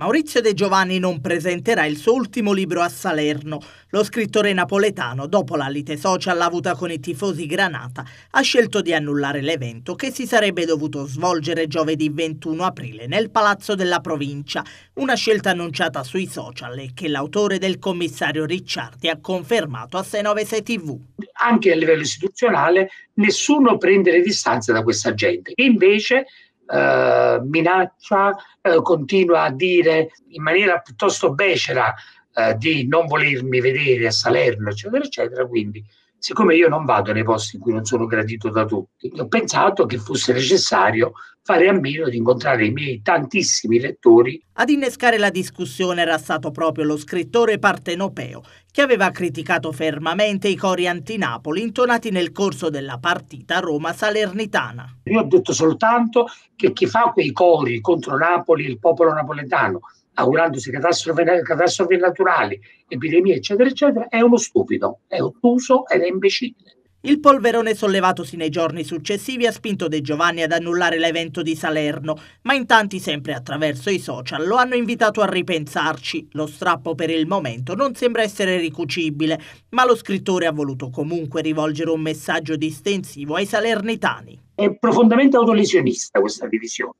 Maurizio De Giovanni non presenterà il suo ultimo libro a Salerno. Lo scrittore napoletano, dopo la lite social avuta con i tifosi Granata, ha scelto di annullare l'evento che si sarebbe dovuto svolgere giovedì 21 aprile nel Palazzo della Provincia, una scelta annunciata sui social e che l'autore del commissario Ricciardi ha confermato a 696 TV. Anche a livello istituzionale nessuno prende le distanze da questa gente, che invece eh, minaccia, eh, continua a dire in maniera piuttosto becera eh, di non volermi vedere a Salerno, eccetera, eccetera. Quindi siccome io non vado nei posti in cui non sono gradito da tutti, ho pensato che fosse necessario fare a meno di incontrare i miei tantissimi lettori. Ad innescare la discussione era stato proprio lo scrittore partenopeo, che aveva criticato fermamente i cori anti-Napoli intonati nel corso della partita Roma-Salernitana. Io ho detto soltanto che chi fa quei cori contro Napoli è il popolo napoletano augurandosi catastrofe, catastrofi naturali, epidemie, eccetera, eccetera, è uno stupido, è ottuso ed è imbecille. Il polverone sollevatosi nei giorni successivi ha spinto De Giovanni ad annullare l'evento di Salerno, ma in tanti sempre attraverso i social lo hanno invitato a ripensarci. Lo strappo per il momento non sembra essere ricucibile, ma lo scrittore ha voluto comunque rivolgere un messaggio distensivo ai salernitani. È profondamente autolesionista questa divisione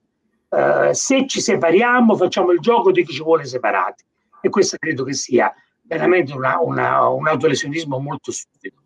eh, se ci separiamo facciamo il gioco di chi ci vuole separati. E questo credo che sia veramente un autolesionismo molto stupido.